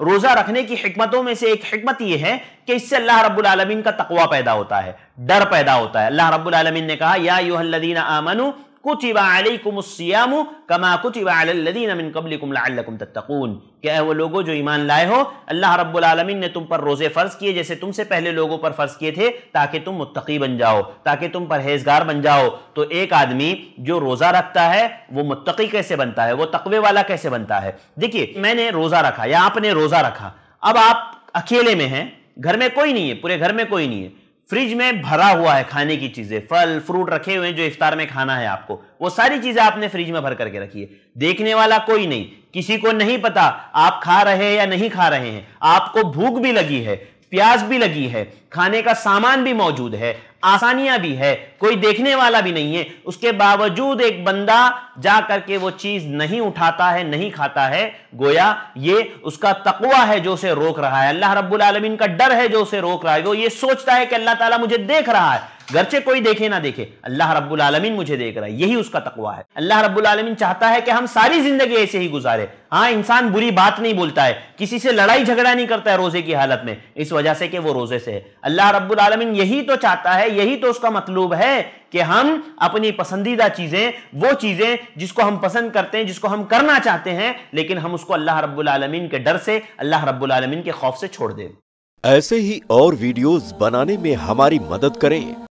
रोजा रखने की हमतों में से एक हमत यह है कि इससे अल्लाह रब्बुल आलमीन का तकवा पैदा होता है डर पैदा होता है अल्लाह रब्बुल आलमीन ने कहा या यूहदीन आमनु कुतिबा अलैकुमुस्सियाम कमा कुतिबा अलल्लज़ीन मिन कब्लिकुम लअल्लकुम तत्तकून क्या है वो लोगों जो ईमान लाए हो अल्लाह रब्बुल आलमीन ने तुम पर रोज़े फ़र्ज़ किए जैसे तुमसे पहले लोगों पर फ़र्ज़ किए थे ताकि तुम मुत्तकी बन जाओ ताकि तुम परहेजगार बन जाओ तो एक आदमी जो रोज़ा रखता है वो मुत्तकी कैसे बनता है वो तकवे वाला कैसे बनता है देखिए मैंने रोज़ा रखा या आपने रोज़ा रखा अब आप अकेले में हैं घर में कोई नहीं है पूरे घर में कोई नहीं है फ्रिज में भरा हुआ है खाने की चीजें फल फ्रूट रखे हुए हैं जो इफ्तार में खाना है आपको वो सारी चीजें आपने फ्रिज में भर करके रखी है देखने वाला कोई नहीं किसी को नहीं पता आप खा रहे हैं या नहीं खा रहे हैं आपको भूख भी लगी है प्यास भी लगी है खाने का सामान भी मौजूद है आसानियां भी है कोई देखने वाला भी नहीं है उसके बावजूद एक बंदा जा करके वो चीज नहीं उठाता है नहीं खाता है गोया ये उसका तकवा है जो उसे रोक रहा है अल्लाह रब्बुल आलमीन का डर है जो उसे रोक रहा है वो ये सोचता है कि अल्लाह ताला मुझे देख रहा है घरचे कोई देखे ना देखे अल्लाह रब्बुल आलमीन मुझे देख रहा है यही उसका तकवा है अल्लाह रब्बुल आलमीन चाहता है कि हम सारी जिंदगी ऐसे ही गुजारे हाँ इंसान बुरी बात नहीं बोलता है किसी से लड़ाई झगड़ा नहीं करता है रोजे की हालत में इस वजह से कि वो रोजे से है अल्लाह रब्बुल आलमीन यही तो चाहता है यही तो उसका मतलूब है कि हम अपनी पसंदीदा चीज़ें वो चीज़ें जिसको हम पसंद करते हैं जिसको हम करना चाहते हैं लेकिन हम उसको अल्लाह रब्बुल आलमीन के डर से अल्लाह रब्बुल आलमीन के खौफ से छोड़ दें ऐसे ही और वीडियोस बनाने में हमारी मदद करें